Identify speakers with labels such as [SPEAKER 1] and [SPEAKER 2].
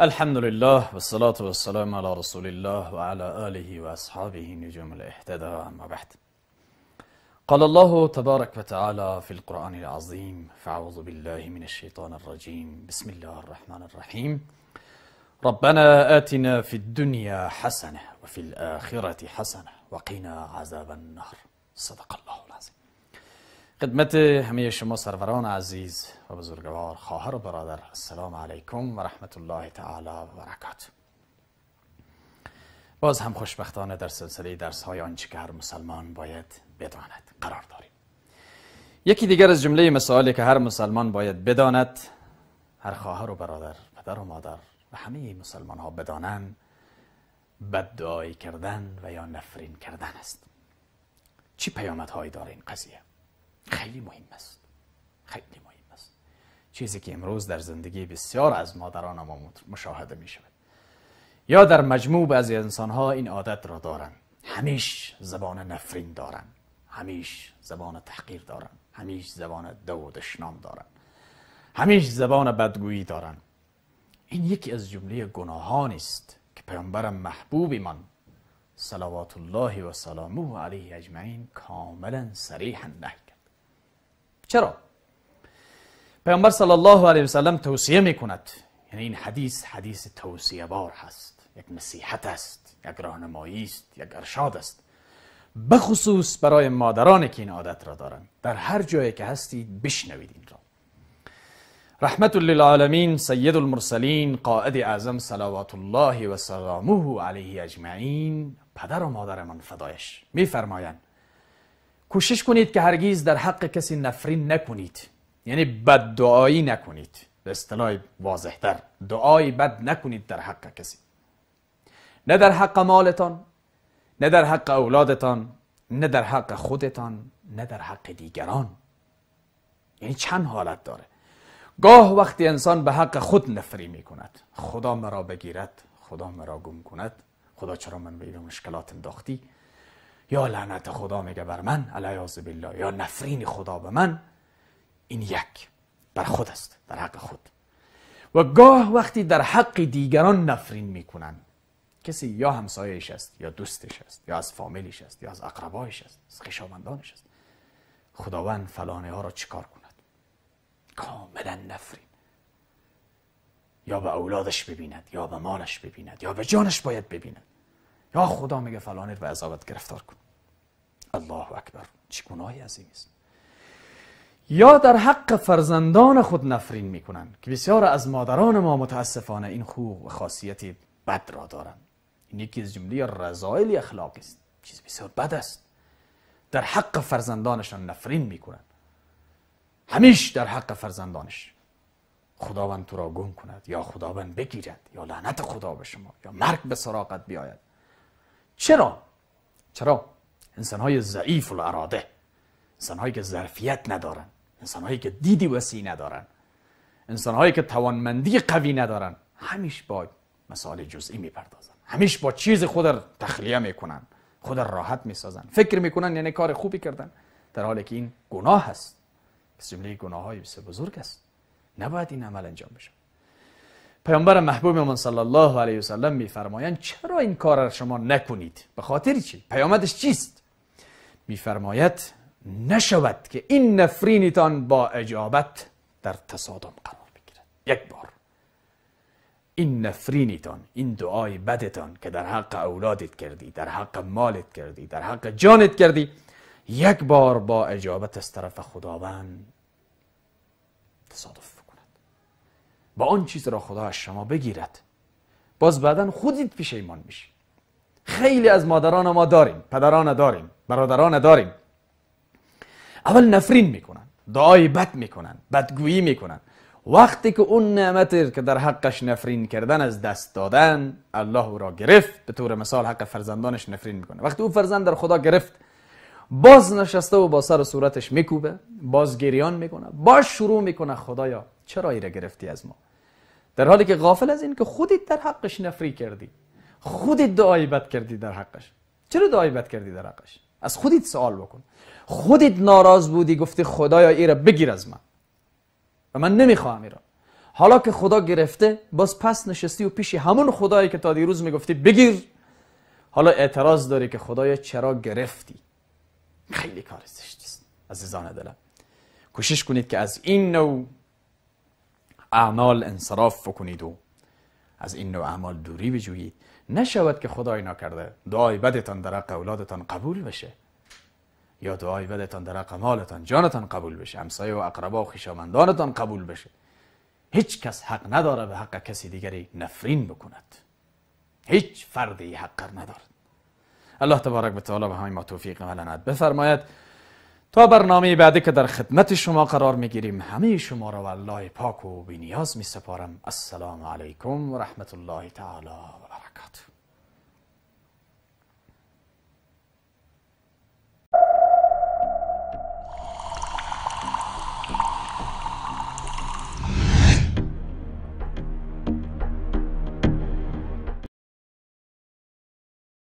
[SPEAKER 1] الحمد لله والصلاة والسلام على رسول الله وعلى آله وأصحابه نجوم الاهتدى أما بعد قال الله تبارك وتعالى في القرآن العظيم فأعوذ بالله من الشيطان الرجيم بسم الله الرحمن الرحيم ربنا آتنا في الدنيا حسنة وفي الآخرة حسنة وقنا عذاب النار صدق الله العظيم خدمت همه شما سروران عزیز و بزرگوار خواهر و برادر السلام علیکم و رحمت الله تعالی و برکات باز هم خوشبختانه در سلسله درس های آنچه که هر مسلمان باید بداند قرار داریم یکی دیگر از جمله مسائلی که هر مسلمان باید بداند هر خواهر و برادر پدر و مادر و همه مسلمان ها بدانن بدعایی کردن و یا نفرین کردن است چی پیامدهایی داره این قضیه خیلی مهم است خیلی مهم است چیزی که امروز در زندگی بسیار از مادران ما مشاهده می شود یا در مجموع بعضی انسان ها این عادت را دارند همیش زبان نفرین دارند همیش زبان تحقیر دارن همیش زبان دو و دشنام دارن همیش زبان بدگویی دارند این یکی از جمله گناهان است که پیامبر محبوب من صلوات الله و سلامه علیه اجمعین کاملا صریحا نهی چرا؟ پیامبر صلی الله علیه وسلم توصیه می کند یعنی این حدیث حدیث توصیه بار هست یک نصیحت است یک راهنمایی است یک ارشاد است بخصوص برای مادرانی که این عادت را دارند در هر جایی که هستید بشنوید این را رحمت للعالمین سید المرسلین قائد اعظم صلوات الله و سلامه علیه اجمعین پدر و مادر من فدایش میفرمایند کوشش کنید که هرگیز در حق کسی نفرین نکنید یعنی بد دعایی نکنید به اصطلاح واضحتر دعای بد نکنید در حق کسی نه در حق مالتان نه در حق اولادتان نه در حق خودتان نه در حق دیگران یعنی چند حالت داره گاه وقتی انسان به حق خود نفری می کند خدا مرا بگیرد خدا مرا گم کند خدا چرا من به این مشکلات انداختی یا لعنت خدا میگه بر من علیاذ بالله یا نفرین خدا به من این یک بر خود است در حق خود و گاه وقتی در حق دیگران نفرین میکنند کسی یا همسایش است یا دوستش است یا از فامیلش است یا از اقربایش است از خشاوندانش است خداوند فلانه ها را چیکار کند کاملا نفرین یا به اولادش ببیند یا به مالش ببیند یا به جانش باید ببیند یا خدا میگه فلانی به عذابت گرفتار کن الله اکبر چی گناهی عظیمی است یا در حق فرزندان خود نفرین میکنن که بسیار از مادران ما متاسفانه این خوب و خاصیت بد را دارند این یکی از جمله رضایل اخلاقی است چیز بسیار بد است در حق فرزندانشان نفرین میکنند همیش در حق فرزندانش خداوند تو را گم کند یا خداوند بگیرد یا لعنت خدا به شما یا مرگ به سراغت بیاید چرا؟ چرا؟ انسان های ضعیف اراده، انسان هایی که ظرفیت ندارن انسان هایی که دیدی وسیع ندارن انسان هایی که توانمندی قوی ندارن همیش با مسائل جزئی میپردازن همیش با چیز خود را تخلیه میکنن خود راحت میسازن فکر میکنن یعنی کار خوبی کردن در حالی که این گناه هست از جمله گناه های بسیار بزرگ است نباید این عمل انجام بشه پیامبر محبوب من صلی الله علیه وسلم میفرمایند چرا این کار را شما نکنید به خاطر چی پیامدش چیست میفرماید نشود که این نفرینتان با اجابت در تصادم قرار بگیرد یک بار این نفرینیتان، این دعای بدتان که در حق اولادت کردی در حق مالت کردی در حق جانت کردی یک بار با اجابت از طرف خداوند تصادف با آن چیز را خدا از شما بگیرد باز بعدا پیش ایمان میشی. خیلی از مادران ما داریم پدران داریم برادران داریم اول نفرین میکنن دعای بد میکنن بدگویی میکنن وقتی که اون نعمت که در حقش نفرین کردن از دست دادن الله او را گرفت به طور مثال حق فرزندانش نفرین میکنه وقتی او فرزند در خدا گرفت باز نشسته و با سر صورتش میکوبه باز گریان میکنه باز شروع میکنه خدایا چرا ای گرفتی از ما در حالی که غافل از این که خودت در حقش نفری کردی خودت دعای بد کردی در حقش چرا دعای بد کردی در حقش از خودت سوال بکن خودت ناراض بودی گفتی خدایا ای را بگیر از من و من نمیخواهم ای را حالا که خدا گرفته باز پس نشستی و پیش همون خدایی که تا دیروز میگفتی بگیر حالا اعتراض داری که خدایا چرا گرفتی خیلی کار زشت است عزیزان دلم کوشش کنید که از این نوع اعمال انصراف بکنید و از این نوع اعمال دوری بجویید نشود که خدای نکرده دعای بدتان در حق اولادتان قبول بشه یا دعای بدتان در حق مالتان جانتان قبول بشه همسایه و اقربا و خویشاوندانتان قبول بشه هیچ کس حق نداره به حق کسی دیگری نفرین بکند هیچ فردی حق ندارد الله تبارک و تعالی به همه ما توفیق ملنت بفرماید تا برنامه بعدی که در خدمت شما قرار میگیریم همه شما را الله پاک و بینیاز می سپارم السلام علیکم و رحمت الله تعالی و برحمت.